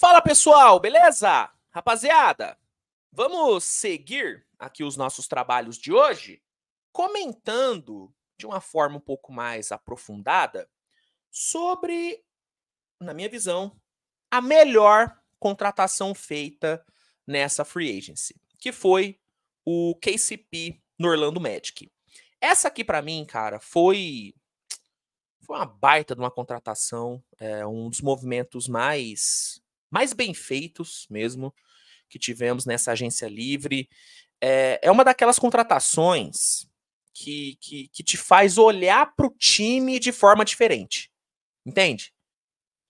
Fala pessoal, beleza? Rapaziada, vamos seguir aqui os nossos trabalhos de hoje comentando de uma forma um pouco mais aprofundada sobre, na minha visão, a melhor contratação feita nessa free agency, que foi o KCP no Orlando Magic. Essa aqui para mim, cara, foi foi uma baita de uma contratação, é, um dos movimentos mais mais bem feitos mesmo que tivemos nessa agência livre. É, é uma daquelas contratações que, que, que te faz olhar para o time de forma diferente. Entende?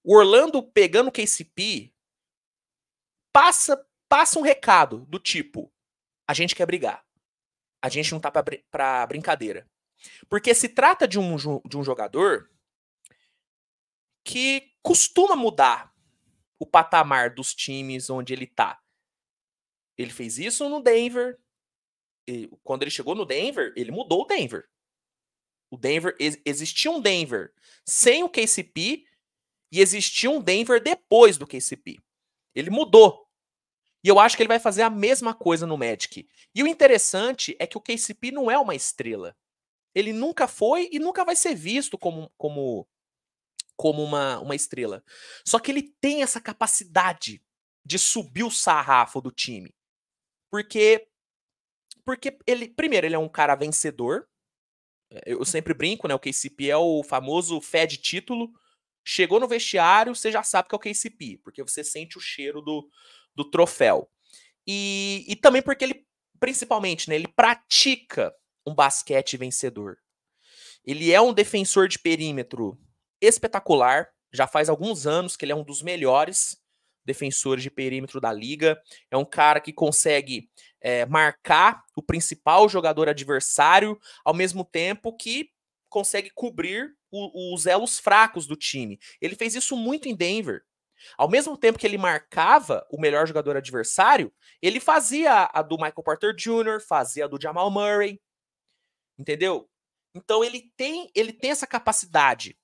O Orlando pegando o KCP passa, passa um recado do tipo: a gente quer brigar. A gente não tá pra, pra brincadeira. Porque se trata de um, de um jogador que costuma mudar o patamar dos times onde ele tá. Ele fez isso no Denver. E quando ele chegou no Denver, ele mudou o Denver. O Denver existia um Denver sem o KCP e existia um Denver depois do KCP. Ele mudou. E eu acho que ele vai fazer a mesma coisa no Magic. E o interessante é que o KCP não é uma estrela. Ele nunca foi e nunca vai ser visto como, como como uma, uma estrela. Só que ele tem essa capacidade de subir o sarrafo do time. Porque porque ele, primeiro, ele é um cara vencedor. É, eu sempre brinco, né? O KCP é o famoso fé de título. Chegou no vestiário, você já sabe que é o KCP, porque você sente o cheiro do, do troféu. E, e também porque ele, principalmente, né, ele pratica um basquete vencedor. Ele é um defensor de perímetro espetacular. Já faz alguns anos que ele é um dos melhores defensores de perímetro da liga. É um cara que consegue é, marcar o principal jogador adversário, ao mesmo tempo que consegue cobrir o, os elos fracos do time. Ele fez isso muito em Denver. Ao mesmo tempo que ele marcava o melhor jogador adversário, ele fazia a do Michael Porter Jr., fazia a do Jamal Murray. Entendeu? Então ele tem, ele tem essa capacidade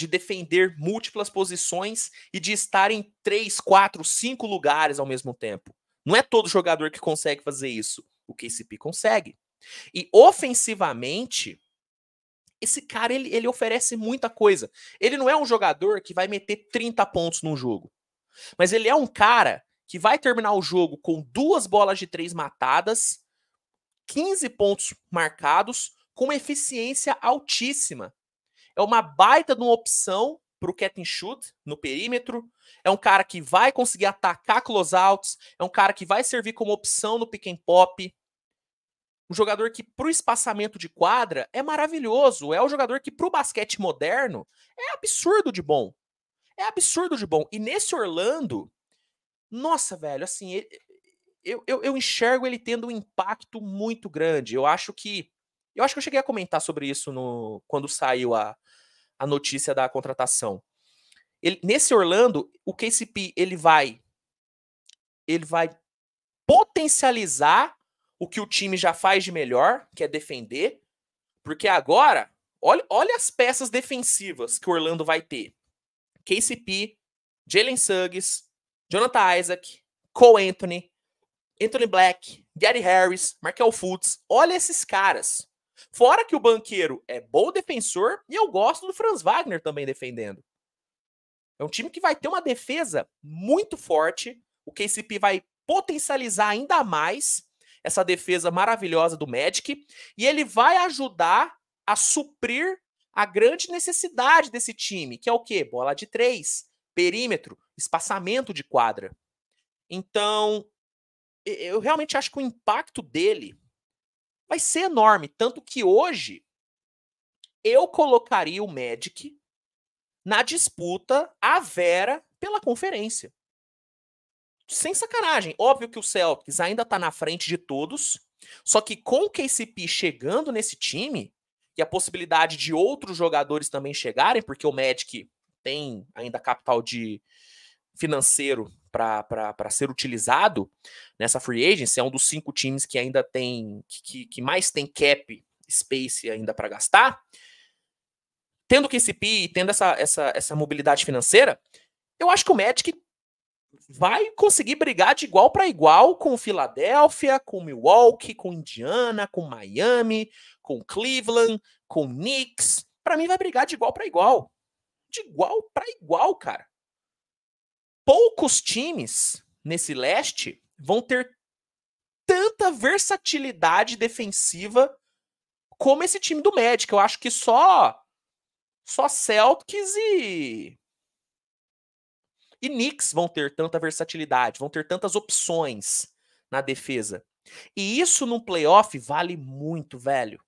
de defender múltiplas posições e de estar em três, quatro, cinco lugares ao mesmo tempo. Não é todo jogador que consegue fazer isso. O KCP consegue. E ofensivamente, esse cara ele, ele oferece muita coisa. Ele não é um jogador que vai meter 30 pontos num jogo. Mas ele é um cara que vai terminar o jogo com duas bolas de três matadas, 15 pontos marcados, com eficiência altíssima. É uma baita de uma opção para o catch and shoot no perímetro. É um cara que vai conseguir atacar closeouts. É um cara que vai servir como opção no pick and pop. Um jogador que, para o espaçamento de quadra, é maravilhoso. É o um jogador que, para o basquete moderno, é absurdo de bom. É absurdo de bom. E nesse Orlando, nossa, velho, assim, ele, eu, eu, eu enxergo ele tendo um impacto muito grande. Eu acho que eu acho que eu cheguei a comentar sobre isso no quando saiu a, a notícia da contratação. Ele, nesse Orlando, o KCP ele vai ele vai potencializar o que o time já faz de melhor, que é defender, porque agora, olha, olha as peças defensivas que o Orlando vai ter. KCP, Jalen Suggs, Jonathan Isaac, Cole Anthony, Anthony Black, Gary Harris, Markel Fultz. Olha esses caras. Fora que o banqueiro é bom defensor e eu gosto do Franz Wagner também defendendo. É um time que vai ter uma defesa muito forte. O KCP vai potencializar ainda mais essa defesa maravilhosa do Magic e ele vai ajudar a suprir a grande necessidade desse time, que é o quê? Bola de três, perímetro, espaçamento de quadra. Então, eu realmente acho que o impacto dele vai ser enorme. Tanto que hoje eu colocaria o Magic na disputa à Vera pela conferência. Sem sacanagem. Óbvio que o Celtics ainda está na frente de todos. Só que com o KCP chegando nesse time, e a possibilidade de outros jogadores também chegarem, porque o Magic tem ainda capital de, financeiro para ser utilizado nessa free agency. É um dos cinco times que ainda tem, que, que mais tem cap space ainda para gastar. Tendo que esse e tendo essa, essa, essa mobilidade financeira, eu acho que o Magic vai conseguir brigar de igual para igual com Filadélfia, com Milwaukee, com Indiana, com Miami, com Cleveland, com Knicks. Para mim vai brigar de igual para igual. De igual para igual, cara poucos times nesse leste vão ter tanta versatilidade defensiva como esse time do Magic. Eu acho que só só Celtics e e Knicks vão ter tanta versatilidade, vão ter tantas opções na defesa. E isso num playoff vale muito, velho.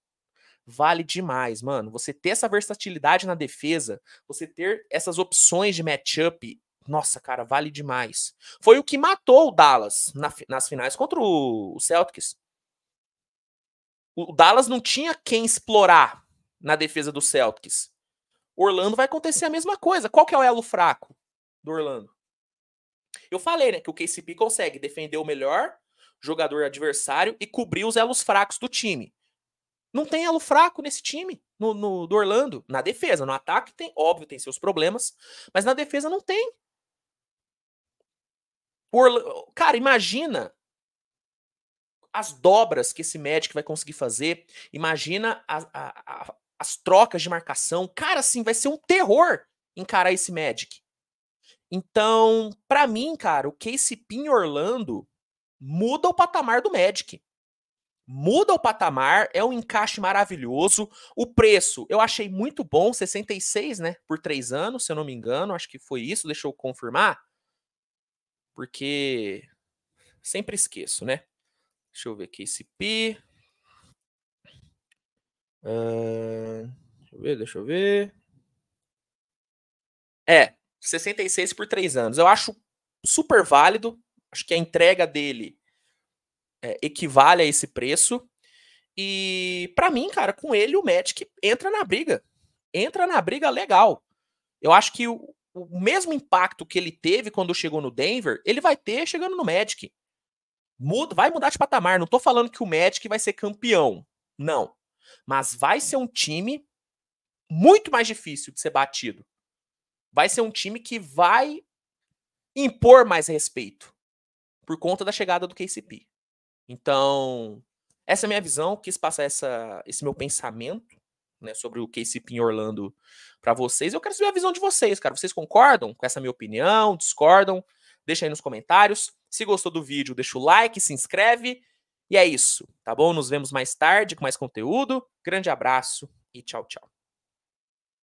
Vale demais, mano. Você ter essa versatilidade na defesa, você ter essas opções de matchup nossa, cara, vale demais. Foi o que matou o Dallas na, nas finais contra o, o Celtics. O Dallas não tinha quem explorar na defesa do Celtics. Orlando vai acontecer a mesma coisa. Qual que é o elo fraco do Orlando? Eu falei, né, que o KCP consegue defender o melhor jogador adversário e cobrir os elos fracos do time. Não tem elo fraco nesse time, no, no, do Orlando, na defesa. No ataque tem, óbvio, tem seus problemas, mas na defesa não tem. Por... Cara, imagina as dobras que esse médico vai conseguir fazer. Imagina a, a, a, as trocas de marcação. Cara, assim, vai ser um terror encarar esse Magic. Então, para mim, cara, o KCP Pin Orlando muda o patamar do Magic. Muda o patamar, é um encaixe maravilhoso. O preço eu achei muito bom, 66, né? Por três anos, se eu não me engano, acho que foi isso, deixa eu confirmar porque sempre esqueço, né? Deixa eu ver aqui esse pi. Uh, deixa eu ver, deixa eu ver. É, 66 por 3 anos. Eu acho super válido. Acho que a entrega dele é, equivale a esse preço. E para mim, cara, com ele o Magic entra na briga. Entra na briga legal. Eu acho que o, o mesmo impacto que ele teve quando chegou no Denver, ele vai ter chegando no Magic. Muda, vai mudar de patamar. Não tô falando que o Magic vai ser campeão. Não. Mas vai ser um time muito mais difícil de ser batido. Vai ser um time que vai impor mais respeito por conta da chegada do KCP. Então, essa é a minha visão. Quis passar essa, esse meu pensamento né, sobre o KCP em Orlando para vocês. Eu quero saber a visão de vocês, cara. Vocês concordam com essa minha opinião? Discordam? Deixa aí nos comentários. Se gostou do vídeo, deixa o like, se inscreve. E é isso, tá bom? Nos vemos mais tarde com mais conteúdo. Grande abraço e tchau, tchau.